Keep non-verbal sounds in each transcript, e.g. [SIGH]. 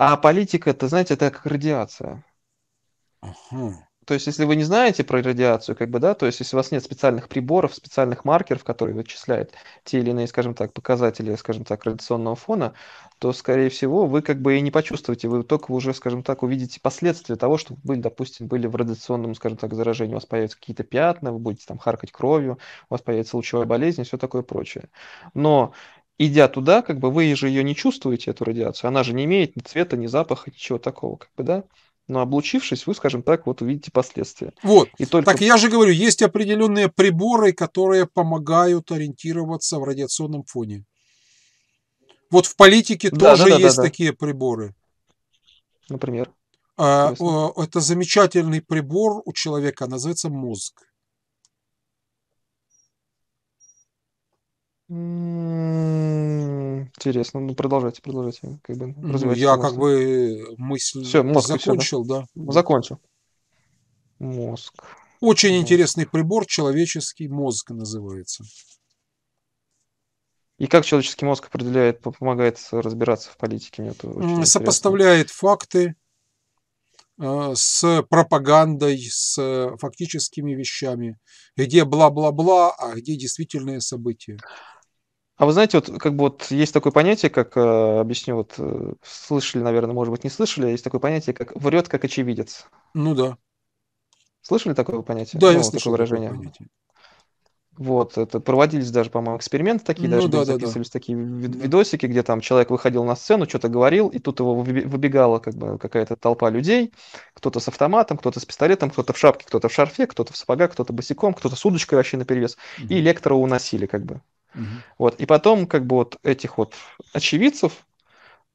А политика, это, знаете, это как радиация. Ага. То есть, если вы не знаете про радиацию, как бы, да, то есть, если у вас нет специальных приборов, специальных маркеров, которые вычисляют те или иные, скажем так, показатели, скажем так, радиационного фона, то, скорее всего, вы как бы и не почувствуете, вы только уже, скажем так, увидите последствия того, что были, допустим, были в радиационном, скажем так, заражении, у вас появятся какие-то пятна, вы будете там харкать кровью, у вас появится лучевая болезнь и все такое прочее. Но идя туда, как бы вы же ее не чувствуете, эту радиацию. Она же не имеет ни цвета, ни запаха, ничего такого, как бы, да? Но облучившись, вы, скажем так, вот увидите последствия. Вот. И только... Так я же говорю, есть определенные приборы, которые помогают ориентироваться в радиационном фоне. Вот в политике да, тоже да, да, есть да, да. такие приборы. Например. А, это замечательный прибор у человека, называется мозг. М-м-м, интересно, ну продолжайте, продолжайте, как бы ну, я свою как бы э, мысль Все, мозг и все, да? закончил, да. Закончил. Мозг, Очень мозг. интересный прибор, человеческий мозг называется. И как человеческий мозг определяет, помогает разбираться в политике, мне это очень М, интересно. Сопоставляет факты э, с пропагандой, с фактическими вещами, где бла-бла-бла, а где действительные события. А вы знаете, вот как бы вот есть такое понятие, как э, объясню, вот э, слышали, наверное, может быть, не слышали, а есть такое понятие, как врет, как очевидец. Ну да. Слышали такое понятие? Да, ну, я слышал такое выражение. Такое понятие. Вот, это проводились даже, по-моему, эксперименты такие, ну, даже да, записывались да. такие видосики, где там человек выходил на сцену, что-то говорил, и тут его выбегала как бы какая-то толпа людей, кто-то с автоматом, кто-то с пистолетом, кто-то в шапке, кто-то в шарфе, кто-то в сапогах, кто-то босиком, кто-то с удочкой вообще наперевес, mm-hmm. и лектора уносили как бы. Угу. Вот. И потом как бы вот этих вот очевидцев,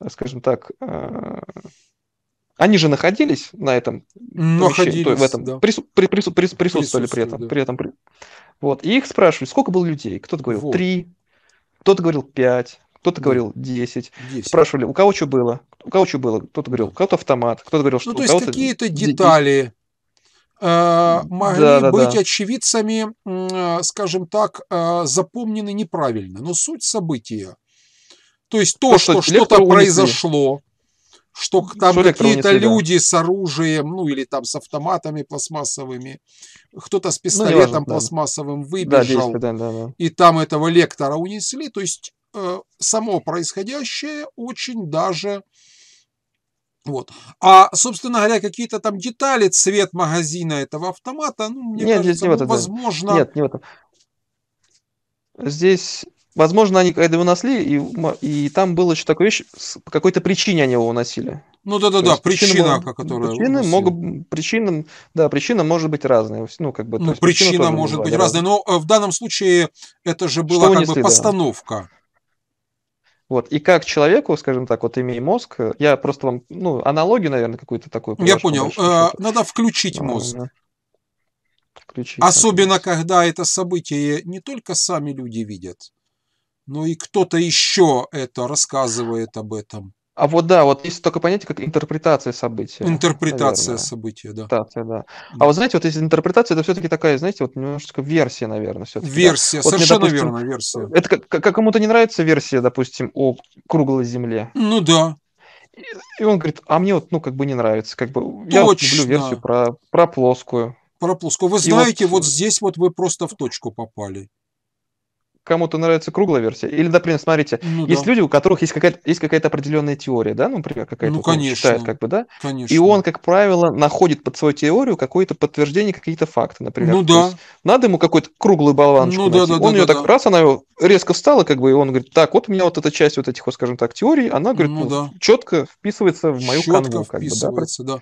э, скажем так, э, они же находились на этом ну, находились, помещении, в этом да. прису, при, прису, прису, присутствовали при этом, да. при этом. При... Вот. И их спрашивали, сколько было людей. Кто-то говорил вот. три, кто-то говорил пять, кто-то да. говорил десять, Спрашивали, у кого что было? У кого что было? Кто-то говорил, кто то автомат, кто-то говорил, ну, что ну, то есть какие-то детали Э, могли да, да, быть да. очевидцами, э, скажем так, э, запомнены неправильно. Но суть события, то есть то, ну, что, что что-то произошло, что там какие-то люди да. с оружием, ну или там с автоматами пластмассовыми, кто-то с ну, пистолетом ну, важно, да. пластмассовым выбежал, да, да, да, да. и там этого лектора унесли. То есть само происходящее очень даже вот. А, собственно говоря, какие-то там детали, цвет магазина этого автомата, ну, мне нет, кажется, здесь не ну, в возможно... Нет, не в этом. Здесь, возможно, они когда унесли, и, и там было еще такое вещь, по какой-то причине они его уносили. Ну да, да, то да, причина, мог, которая. Причины могут, причинам, да, причина может быть разная, ну как бы. Ну, причина, причина может быть разная, разная, но э, в данном случае это же была Что как унесли, бы постановка. Да. Вот. И как человеку, скажем так, вот имея мозг, э, я просто вам, ну, аналогию, наверное, какую-то такую. Я понял. Э, надо включить э, мозг. Включить, Особенно, мозг. когда это событие не только сами люди видят, но и кто-то еще это рассказывает об этом. А вот да, вот есть только понятие, как интерпретация события. Интерпретация наверное. события, да. Интерпретация, да. А да. вот знаете, вот если интерпретация, это все-таки такая, знаете, вот немножечко версия, наверное, все-таки. Версия, да? вот совершенно мне, допустим, верно, версия. Это как, как кому-то не нравится версия, допустим, о круглой земле. Ну да. И он говорит, а мне вот, ну, как бы не нравится, как бы Точно. я люблю версию про, про плоскую. Про плоскую. Вы И знаете, вот... вот здесь вот вы просто в точку попали кому-то нравится круглая версия. Или, например, смотрите, ну, есть да. люди, у которых есть какая-то есть какая-то определенная теория, да, ну, например, какая-то ну, конечно. считает, как бы, да. Конечно. И он, как правило, находит под свою теорию какое-то подтверждение, какие-то факты, например. Ну да. То есть, надо ему какой-то круглый болванчик. Ну найти. да, да. Он да, ее да, так да. раз, она его резко встала, как бы, и он говорит: так, вот у меня вот эта часть вот этих, вот, скажем так, теорий, она говорит, ну, ну да. четко вписывается в мою четко канву, как бы, да. да.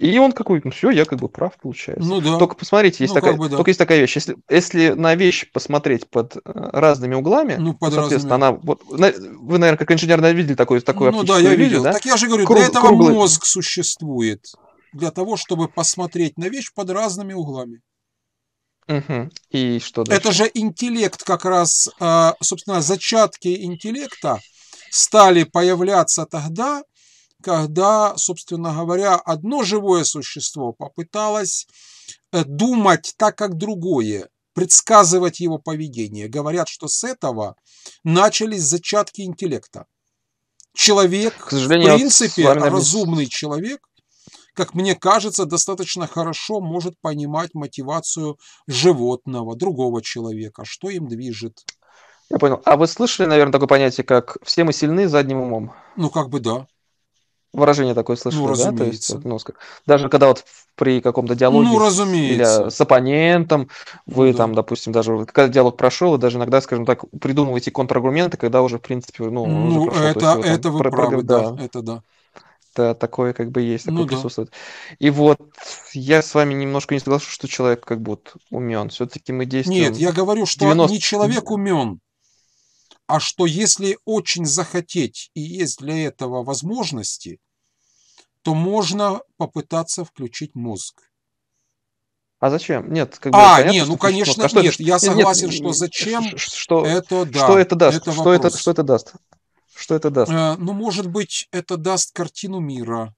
И он какой, ну все, я как бы прав, получается. Ну да. Только посмотрите, есть ну, такая, как бы, да. только есть такая вещь. Если, если на вещь посмотреть под э, разными углами, ну, под ну, соответственно, разными. она вот вы, наверное, как инженер видели такое, такое. Ну да, я видел. видео, Да? Так я же говорю, Круг, для этого круглый... мозг существует для того, чтобы посмотреть на вещь под разными углами. Угу. И что дальше? Это же интеллект как раз, э, собственно, зачатки интеллекта стали появляться тогда, когда, собственно говоря, одно живое существо попыталось э, думать так, как другое, предсказывать его поведение. Говорят, что с этого начались зачатки интеллекта. Человек, К сожалению, в принципе, вами... разумный человек, как мне кажется, достаточно хорошо может понимать мотивацию животного, другого человека, что им движет. Я понял. А вы слышали, наверное, такое понятие, как «все мы сильны задним умом»? Ну, как бы да. Выражение такое слышал ну, да? То есть, ну, даже когда вот при каком-то диалоге ну, разумеется. или с оппонентом, вы да. там, допустим, даже когда диалог прошел, вы даже иногда, скажем так, придумываете контраргументы, когда уже, в принципе, ну, ну уже Это, ну, есть, это вы про- правы, да, да, это да это такое как бы есть, такое ну, присутствует. Да. И вот я с вами немножко не соглашусь, что человек как бы умен. Все-таки мы действуем... Нет, я говорю, что 90... не человек умен, а что если очень захотеть и есть для этого возможности, то можно попытаться включить мозг. А зачем? Нет, как бы. А, понятно, не, ну конечно, а что нет. Я согласен, нет, что зачем? Что это, да, что это даст? Это что это, что это даст? Что это даст? Э, ну, может быть, это даст картину мира.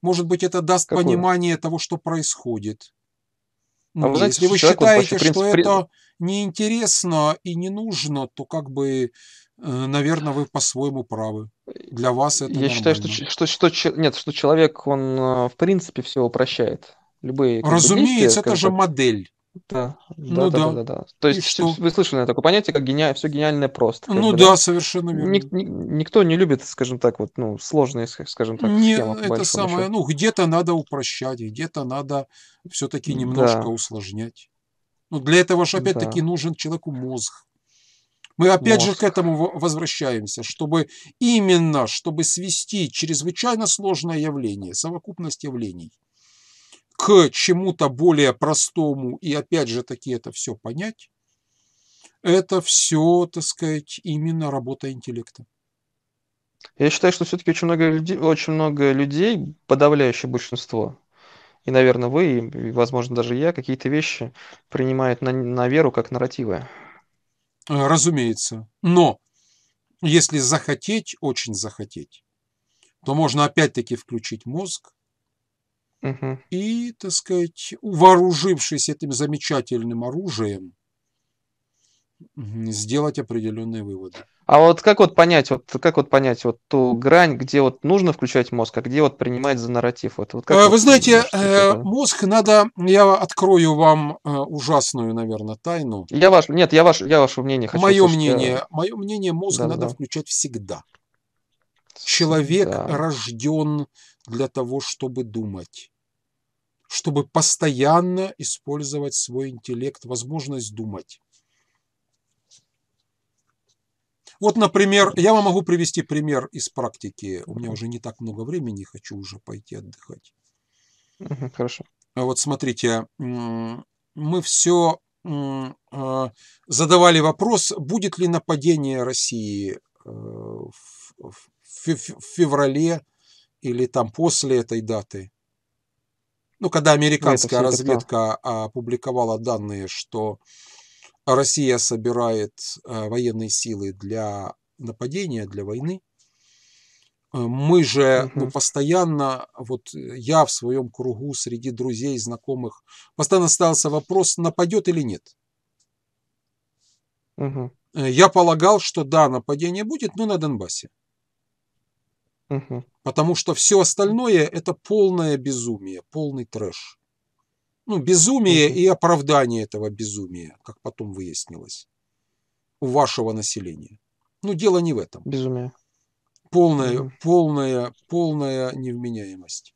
Может быть, это даст Какую? понимание того, что происходит. А ну, вы знаете, если вы считаете, вообще, принцип, что это неинтересно и не нужно, то как бы Э, наверное, вы по-своему правы. Для вас это Я нормально. считаю, что, что, что, нет, что человек, он э, в принципе все упрощает. Любые Разумеется, действия, это же бы... модель. Да, да, ну, да, да. да, да, да. То есть что? вы слышали такое понятие, как гениально, все гениальное просто. Ну бы, да, да, совершенно верно. Ник, ни, никто не любит, скажем так, вот, ну, сложные, скажем так, не, схемы. Это самое, ну, где-то надо упрощать, где-то надо все-таки немножко да. усложнять. Ну, для этого же опять-таки да. нужен человеку мозг. Мы опять мозг. же к этому возвращаемся, чтобы именно, чтобы свести чрезвычайно сложное явление, совокупность явлений, к чему-то более простому и опять же таки это все понять, это все, так сказать, именно работа интеллекта. Я считаю, что все-таки очень много людей, очень много людей, подавляющее большинство, и, наверное, вы, и, возможно, даже я, какие-то вещи принимают на, на веру как нарративы. Э, разумеется. Но если захотеть, очень захотеть, то можно опять-таки включить мозг угу. и, так сказать, вооружившись этим замечательным оружием, сделать определенные выводы. А вот как вот понять, вот как вот понять вот ту грань, где вот нужно включать мозг, а где вот принимать за нарратив? Вот, вот как э, Вы вот, знаете, э, мозг надо, я открою вам э, ужасную, наверное, тайну. Я ваш, нет, я ваш, я ваше мнение хочу. Мое услышать. мнение, я... мое мнение, мозг да, надо да. включать всегда. Человек да. рожден для того, чтобы думать чтобы постоянно использовать свой интеллект, возможность думать. Вот, например, я вам могу привести пример из практики. У меня уже не так много времени, хочу уже пойти отдыхать. Хорошо. А вот смотрите, мы все а, задавали вопрос, будет ли нападение России э, в феврале или там после этой даты. Ну, когда ну, американская разведка опубликовала данные, что Россия собирает э, военные силы для нападения, для войны. Э, мы же угу. ну, постоянно, вот э, я в своем кругу среди друзей, знакомых, постоянно ставился вопрос, нападет или нет. Угу. Я полагал, что да, нападение будет, но на Донбассе. Угу. Потому что все остальное это полное безумие, полный трэш ну, безумие и оправдание этого безумия, как потом выяснилось, у вашего населения. Ну, дело не в этом. Безумие. Полная, mm. полная, полная невменяемость.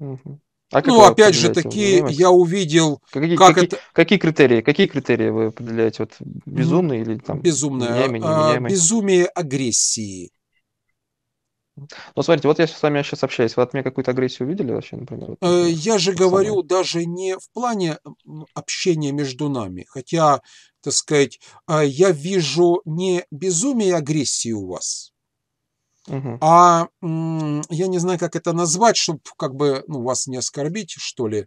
Mm-hmm. А ну, опять же такие. я увидел, какие, как какие, это... Какие критерии, какие критерии вы определяете? Вот безумные mm-hmm. или там... Безумное. А, а, безумие агрессии. Ну, смотрите, вот я с вами сейчас общаюсь. Вы от меня какую-то агрессию видели вообще, например? Вот, э, я же говорю самое? даже не в плане общения между нами. Хотя, так сказать, э, я вижу не безумие и агрессии у вас, угу. а я не знаю, как это назвать, чтобы как бы ну, вас не оскорбить, что ли.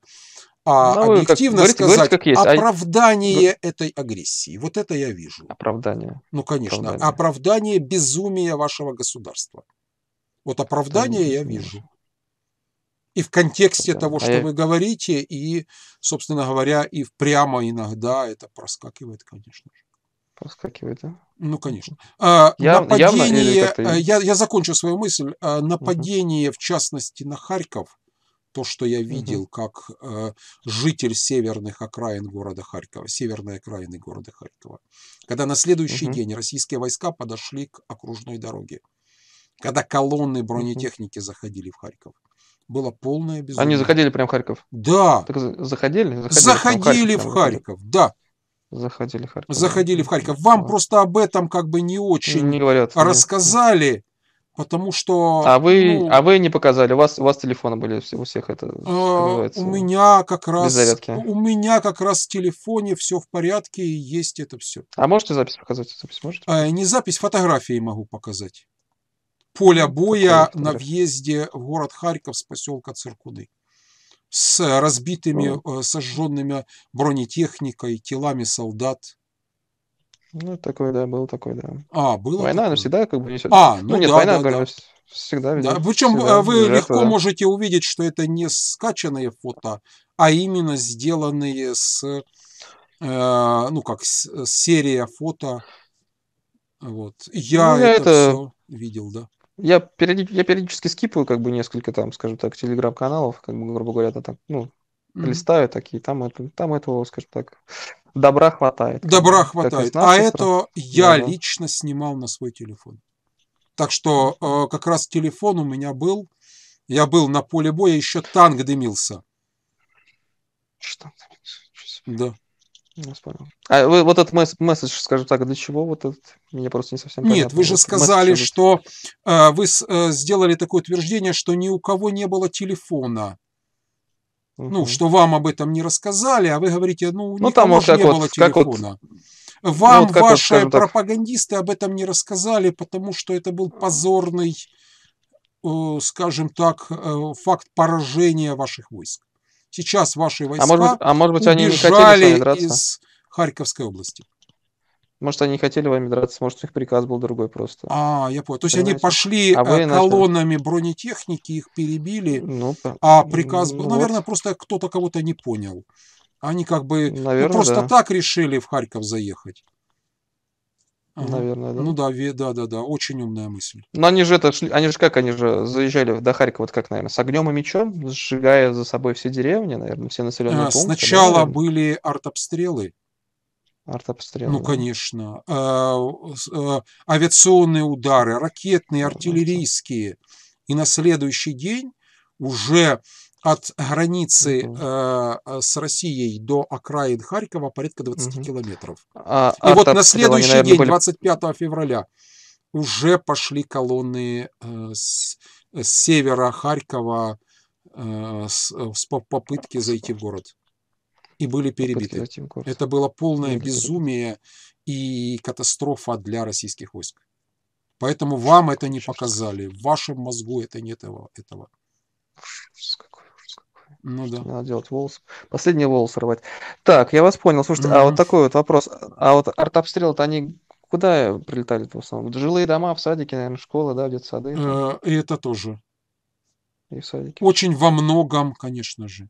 А ну, объективно как, говорите, сказать, говорите, как есть. А оправдание а... этой агрессии. Вот это я вижу. Оправдание. Ну, конечно. Оправдание, оправдание безумия вашего государства. Вот оправдание я вижу. И в контексте да. того, а что а вы я... говорите, и, собственно говоря, и прямо иногда это проскакивает, конечно же. Проскакивает, да? Ну, конечно. А, Нападение, явно э, я, я закончу свою мысль. А, нападение, угу. в частности, на Харьков, то, что я видел угу. как э, житель северных окраин города Харькова, северной окраины города Харькова, когда на следующий угу. день российские войска подошли к окружной дороге когда колонны бронетехники заходили в Харьков. Было полное безумие. Они заходили прямо в Харьков? Да. Так заходили? Заходили, заходили в Харьков, да. Заходили в Харьков. Заходили в Харьков. Вам да. просто об этом как бы не очень не говорят, рассказали. Нет. Потому что... А вы, ну, а вы не показали, у вас, у вас телефоны были у всех это... Э, у меня как раз... Зарядки. У меня как раз в телефоне все в порядке и есть это все. А можете запись показать? Запись можете? Э, не запись, фотографии могу показать поля боя на въезде в город Харьков с поселка Циркуды с разбитыми, э, сожженными бронетехникой, телами солдат. Ну, такой, да, был такой, да. А, было? Война, такое? она всегда как бы несет. А, ну, ну нет, да, война, да, говорю, да. всегда ведет. Да, причем всегда э, вы жертва, легко да. можете увидеть, что это не скачанные фото, а именно сделанные с, э, ну, как с, э, серия фото. Вот. Я, ну, я это, это... все видел, да. Я, периодически, я периодически скипаю, как бы, несколько там, скажем так, телеграм-каналов, как бы, грубо говоря, там, ну, mm-hmm. листаю такие, там, это, там этого, скажем так, добра хватает. Добра как, хватает. Как а это я да, лично снимал на свой телефон. Так что э, как раз телефон у меня был. Я был на поле боя, еще танк дымился. Что? Да. А вы, вот этот месс- месседж, скажем так, для чего вот этот? Мне просто не совсем понятно. Нет, вы же вот сказали, что э, вы с, э, сделали такое утверждение, что ни у кого не было телефона. Угу. Ну, что вам об этом не рассказали, а вы говорите, ну, ну там вот как не вот, было телефона. Как вот... Вам ну, вот ваши вот, пропагандисты так... об этом не рассказали, потому что это был позорный, э, скажем так, э, факт поражения ваших войск. Сейчас ваши войска а может быть, а может быть они не хотели с вами драться? из Харьковской области. Может, они не хотели вами драться, может, их приказ был другой просто. А, я понял. То есть Понимаете? они пошли а э, колоннами начали... бронетехники, их перебили, ну, а приказ был. Ну, Наверное, вот. просто кто-то кого-то не понял. Они как бы ну, Наверное, просто да. так решили в Харьков заехать. Наверное, да? Ну да, да, да, да, очень умная мысль. Но они же это, они же как, они же заезжали до Харькова, вот как, наверное, с огнем и мечом, сжигая за собой все деревни, наверное, все населенные а, пункты. Сначала да, были артобстрелы. Артобстрелы. Ну, да. конечно. А, а, авиационные удары, ракетные, артиллерийские. И на следующий день уже от границы э, э, с Россией до окраин Харькова порядка 20 угу. километров. А, И вот на следующий день, были... 25 февраля, уже пошли колонны э, с, с севера Харькова э, с, э, с попытки зайти в город. И были перебиты. Это было полное безумие и катастрофа для российских войск. Поэтому вам это не показали. В вашем мозгу это нет этого. этого. Ну да. Надо делать волосы. Последний волос рвать. Так, я вас понял. Слушайте, mm-hmm. а вот такой вот вопрос. А вот артобстрелы-то они куда прилетали в основном? Жилые дома, в садике, наверное, школы, да, детсады? Э, и это тоже. И в садике. Очень во многом, конечно же.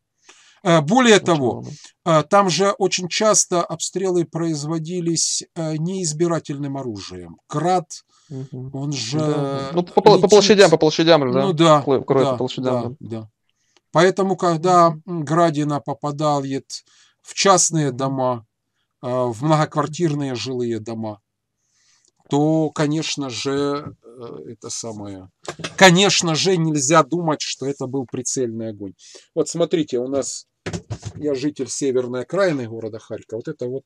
Э, более очень того, много. Э, там же очень часто обстрелы производились неизбирательным оружием. Крат, угу. он же... Да. Ну, по, по площадям, по площадям, да? Ну да, Кроет да, по площадям. Да, да. да. Поэтому, когда Градина попадает в частные дома, э, в многоквартирные жилые дома, то, конечно же, э, это самое, конечно же, нельзя думать, что это был прицельный огонь. Вот смотрите, у нас, я житель северной окраины города Харькова, вот это вот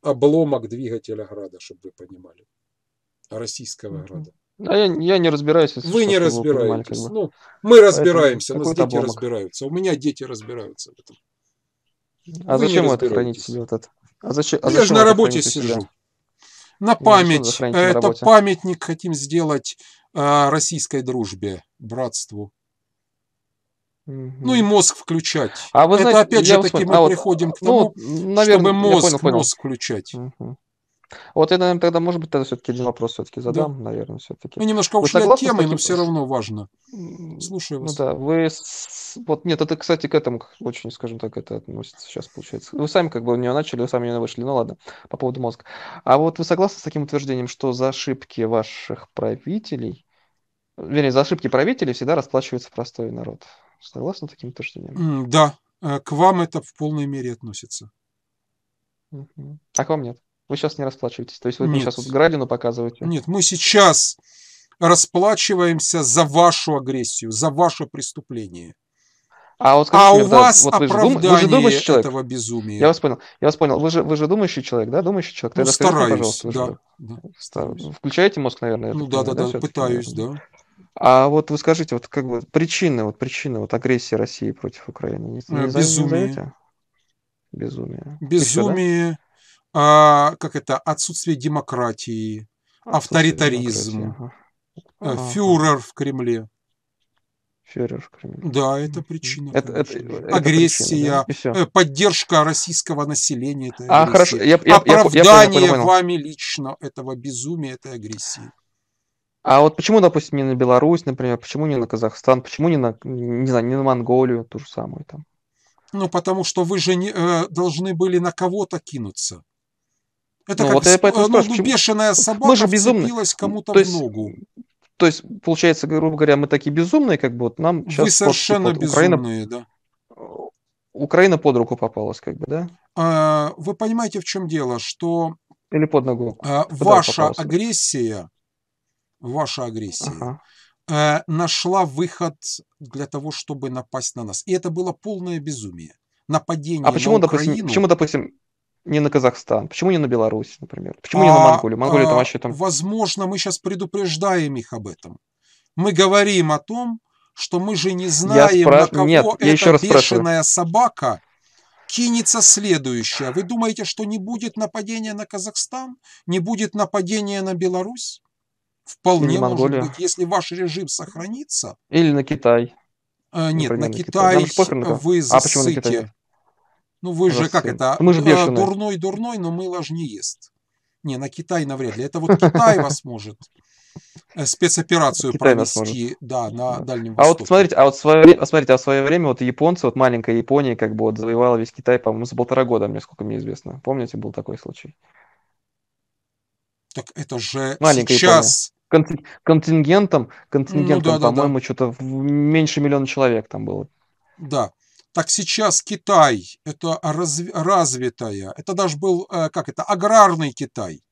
обломок двигателя града, чтобы вы понимали, российского mm-hmm. града. А я, я не разбираюсь. Если Вы не разбираетесь. как бы. ну, мы разбираемся, Поэтому у нас дети обломок. разбираются. У меня дети разбираются в этом. А Вы зачем это хранить себе вот это? А зачем, а я же на работе сижу. Себя? На память. Ну, это на памятник хотим сделать э, российской дружбе, братству. Ну и мозг включать. А вы знаете? это опять же таки мы а приходим вот, к тому, ну, наверное, чтобы мозг, понял, понял. мозг включать. Угу. Вот я, наверное, тогда, может быть, тогда все-таки один вопрос все-таки задам, да. наверное, все-таки. Мы немножко ушли от темы, но все равно важно. Слушаю ну вас. Ну да, вы... Вот нет, это, кстати, к этому очень, скажем так, это относится сейчас, получается. Вы сами как бы у нее начали, вы сами не вышли, ну ладно, по поводу мозга. А вот вы согласны с таким утверждением, что за ошибки ваших правителей, вернее, за ошибки правителей всегда расплачивается простой народ? Согласны с таким утверждением? Да, э, к вам это в полной мере относится. А к вам нет? Вы сейчас не расплачиваетесь. То есть вы Нет. сейчас вот градину показываете. Нет, мы сейчас расплачиваемся за вашу агрессию, за ваше преступление. А, вот а скажите, а мне, у да, вас вот вы же, дум, вы же думающий человек. этого безумия. Я вас понял. Я вас понял. Вы же, вы же думающий человек, да? Думающий человек. Тогда ну, скажите, стараюсь, пожалуйста, вы да, что? да. Стар... Включаете мозг, наверное? Ну да, да, да, да пытаюсь, да. А вот вы скажите, вот как бы причины, вот причины вот агрессии России против Украины. Не, э, Безумие. Не Безумие. Безумие. Все, да? а, как это, отсутствие демократии, отсутствие авторитаризм, демократии, ага. Э, фюрер в Кремле. Фюрер в Кремле. Да, это причина. Это, это, это агрессия, причина, да? Э, поддержка российского населения. Это агрессия. а, хорошо. Я, я, Оправдание я, я, я понял, вами лично этого безумия, этой агрессии. А вот почему, допустим, не на Беларусь, например, почему не на Казахстан, почему не на, не знаю, не на Монголию, ту же самую там? Ну, потому что вы же не, э, должны были на кого-то кинуться. Это ну, как вот я поэтому э, ну, спрашиваю, ну, бешеная собака мы же безумно... Ну, кому-то в ногу. То есть, получается, грубо говоря, мы такие безумные, как бы вот нам сейчас... Типа, совершенно под, безумные, Украина, да. Э, Украина под руку попалась, как бы, да? А, вы понимаете, в чем дело, что... Или под ногу. А, ваша попалась. агрессия, ваша агрессия ага. а, нашла выход для того, чтобы напасть на нас. И это было полное безумие. Нападение а почему, на Украину... Допустим, почему, допустим, не на Казахстан? Почему не на Беларусь, например? Почему а, не на а, Монголию? Монголия а, там вообще там... Возможно, мы сейчас предупреждаем их об этом. Мы говорим о том, что мы же не знаем, спра... на кого Нет, эта я еще раз бешеная собака кинется следующая. Вы думаете, что не будет нападения на Казахстан? Не будет нападения на Беларусь? Вполне может быть, если ваш режим сохранится. Или на Китай. Э, нет, Например, на Китай, на Китай. вы засыте. А, на Китай? Ну вы же как это? Мы же э, бешеные. Дурной, дурной, но мы не ест. Не, на Китай навряд ли. Это вот Китай вас может э, спецоперацию Китай провести, да, на Дальнем Востоке. А вот смотрите, а вот свое, смотрите, а в свое время вот японцы, вот маленькая Япония как бы вот завоевала весь Китай, по-моему, за полтора года, мне сколько мне известно. Помните, был такой случай? Так это же маленькая сейчас... Япония. Контингентом, контингентом, ну, да, по-моему, да. что-то меньше миллиона человек там было. Да, так сейчас Китай – это разв... развитая, это даже был, э, как это, аграрный Китай.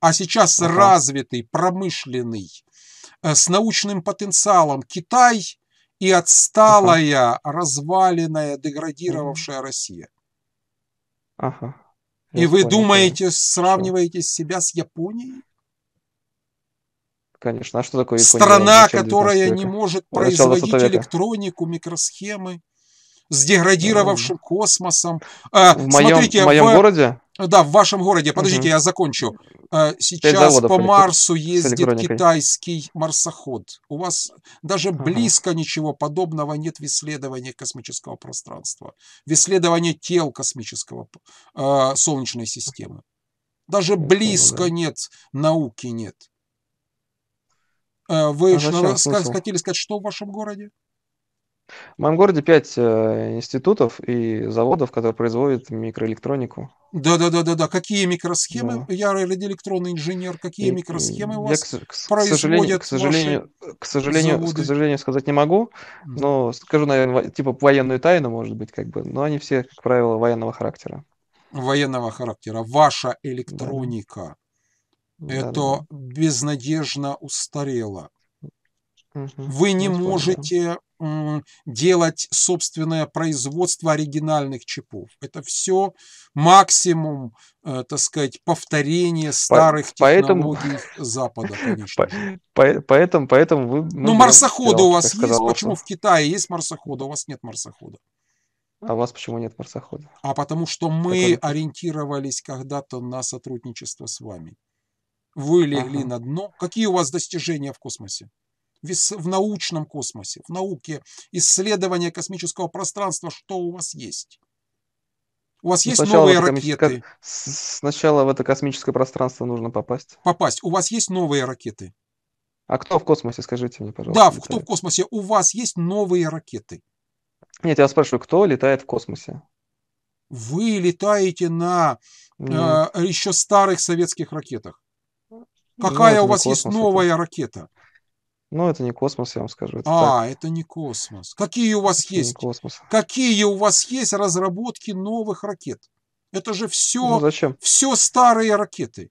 А сейчас ага. развитый, промышленный, э, с научным потенциалом Китай и отсталая, ага. разваленная, деградировавшая ага. Россия. Ага. и вы понял, думаете, понял. сравниваете себя с Японией? Конечно, а что такое Япония? Страна, которая не может производить электронику, микросхемы, с деградировавшим космосом. А, в моем, смотрите, в моем в... городе? Да, в вашем городе. Подождите, угу. я закончу. А, сейчас по Марсу ездит китайский марсоход. У вас даже угу. близко ничего подобного нет в исследовании космического пространства, в исследовании тел космического э, Солнечной системы. Даже близко нет, науки нет. Вы а что, хотели сказать, что в вашем городе? В моем городе пять э, институтов и заводов, которые производят микроэлектронику. Да, да, да, да, да. Какие микросхемы? Да. Я радиоэлектронный инженер. Какие и, микросхемы у вас я, к, к, производят? К сожалению, к сожалению, к сожалению, заводы? к сожалению, сказать не могу, но скажу, наверное, типа военную тайну, может быть, как бы. Но они все, как правило, военного характера. Военного характера. Ваша электроника. Да. Это да, да. безнадежно устарела. Угу, Вы не, не можете делать собственное производство оригинальных чипов. Это все максимум, э, так сказать, повторение старых [LAUGHS] По, технологий поэтому... Запада, конечно. По, поэтому, поэтому вы... Ну, марсоходы у вас есть? Почему в Китае есть марсоходы, а у вас нет марсохода? А у вас почему нет марсохода? А потому что мы Такой... ориентировались когда-то на сотрудничество с вами. Вы легли ага. на дно. Какие у вас достижения в космосе? в научном космосе, в науке исследования космического пространства, что у вас есть. У вас ну, есть сначала новые ракеты. Косми... Сначала в это космическое пространство нужно попасть. Попасть. У вас есть новые ракеты. А кто в космосе, скажите мне, пожалуйста. Да, летает? кто в космосе? У вас есть новые ракеты. Нет, я спрашиваю, кто летает в космосе? Вы летаете на э, еще старых советских ракетах. Ну, Какая Нет, у вас есть новая это. ракета? Ну, это не космос, я вам скажу. Это а, так. это не космос. Какие у вас это есть? космос. Какие у вас есть разработки новых ракет? Это же все, ну, зачем? все старые ракеты.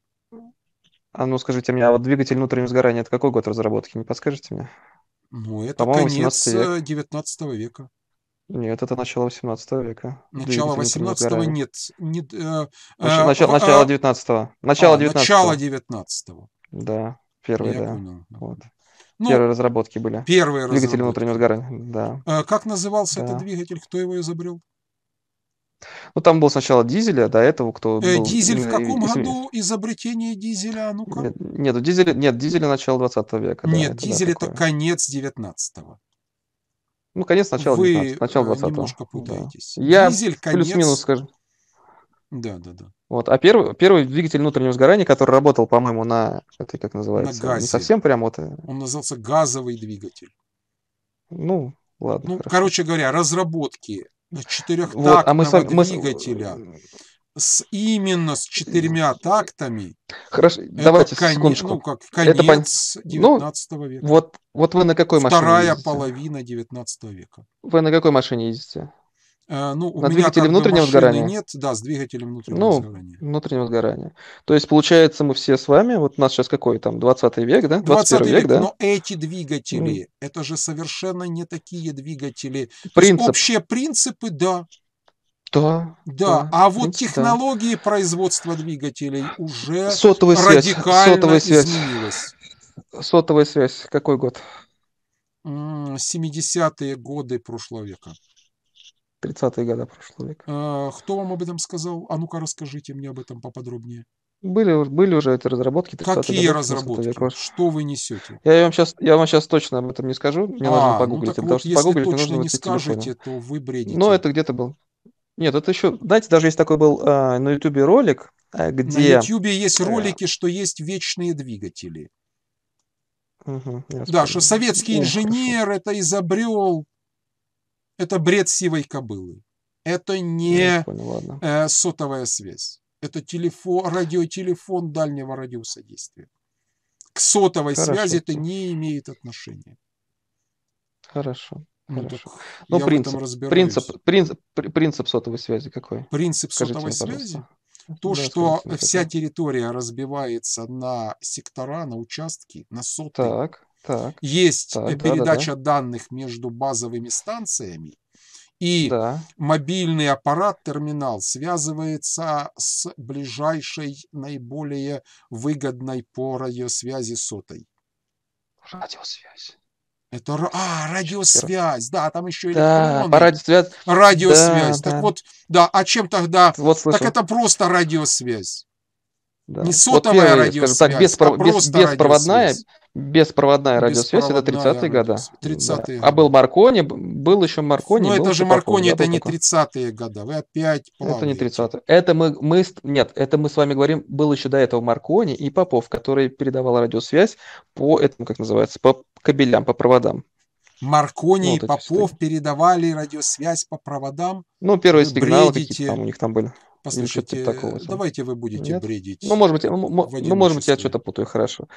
А ну скажите мне, а вот двигатель внутреннего сгорания это какой год разработки? Не подскажете мне? Ну, это конец э, век. 19 века. Нет, это начало 18 века. Начало 18 нет. нет э, э, начало, начало 19 э, -го. Начало а, 19 -го. Начало 19 Да, первый, Я да. Понял. Вот. Ну, первые разработки были. Первые Двигатель разработки. внутреннего сгорания, да. А, как назывался да. этот двигатель? Кто его изобрел? Ну, там был сначала дизель, а до этого кто э, был... Дизель в каком и, году изобретение дизеля? А ну -ка. Нет, нет, дизель, нет, дизель начало 20 века. Нет, да, дизель это, да, это конец 19-го. Ну, конец, начало Вы 19 начало 20 э, немножко путаетесь. Да. Я дизель, конец... плюс-минус скажем. Да, да, да. Вот. А первый, первый двигатель внутреннего сгорания, который работал, по-моему, на... Это как называется? На газе. Не совсем прям вот... Э, Он назывался газовый двигатель. Ну, ладно. Ну, хорошо. короче говоря, разработки четырехтактного вот, а мы сами, двигателя мы... с именно с четырьмя тактами. Хорошо, это давайте кон... секундочку. Ну, как конец это... 19 ну, века. Вот, вот вы на какой Вторая машине Вторая половина 19 века. Вы на какой машине ездите? Э, ну, у На меня двигателе внутреннего сгорания? Нет, да, с двигателем внутреннего ну, сгорания. внутреннего сгорания. То есть, получается, мы все с вами, вот у нас сейчас какой там, 20 век, да? 21 век, век, да? Но эти двигатели, mm. это же совершенно не такие двигатели. Принцип. Есть, общие принципы, да. Да, да. да. А вот принцип, технологии да. производства двигателей уже сотовая радикально связь, сотовая связь. изменилась. Сотовая связь, какой год? 70-е годы прошлого века. 30-е годы прошлого века. А, кто вам об этом сказал? А ну-ка расскажите мне об этом поподробнее. Были, были уже эти разработки. Какие разработки? Что вы несете? Я вам, сейчас, я вам сейчас точно об этом не скажу. Мне а, нужно ну погуглить. Ну, потому вот, что если погуглить, точно нужно не скажете, то вы бредите. Но это где-то был. Нет, это еще... Знаете, даже есть такой был а, на Ютубе ролик, а, где... На Ютубе есть э, ролики, а... что есть вечные двигатели. Угу, да, что советский инженер это изобрел. Это бред сивой кобылы. Это не понял, э, сотовая связь. Это телефон, радиотелефон дальнего радиуса действия. К сотовой Хорошо. связи это не имеет отношения. Хорошо. Ну, Хорошо. Но ну, принцип, принцип, принцип, принцип сотовой связи какой? Принцип Скажите сотовой мне, связи? То, да, что вся это. территория разбивается на сектора, на участки, на соты, так. Так, Есть так, э, передача да, да, да. данных между базовыми станциями, и да. мобильный аппарат, терминал, связывается с ближайшей, наиболее выгодной по радиосвязи сотой. Радиосвязь. Это а, радиосвязь, да, там еще электронная. Да, радиосвязь. Радиосвязь. Да, так да. вот, да, а чем тогда? Вот слышал. так это просто радиосвязь. Да. Не сотовая вот первые, радиосвязь, так, без, а без, беспроводная, радиосвязь. Беспроводная радиосвязь, Беспроводная это 30-е годы. 30-е. Да. А был Маркони, был еще Маркони. Но ну, это же Маркони, это не 30-е годы, вы опять плаваете. Это не 30-е. Это мы, мы, нет, это мы с вами говорим, был еще до этого Маркони и Попов, который передавал радиосвязь по этому, как называется, по кабелям, по проводам. Маркони ну, и Попов истории. передавали радиосвязь по проводам. Ну, первые вы сигналы какие-то там у них там были. Послушайте, такого, давайте вы будете Нет? бредить. Ну, может быть, ну, ну, может быть, я что-то путаю, хорошо.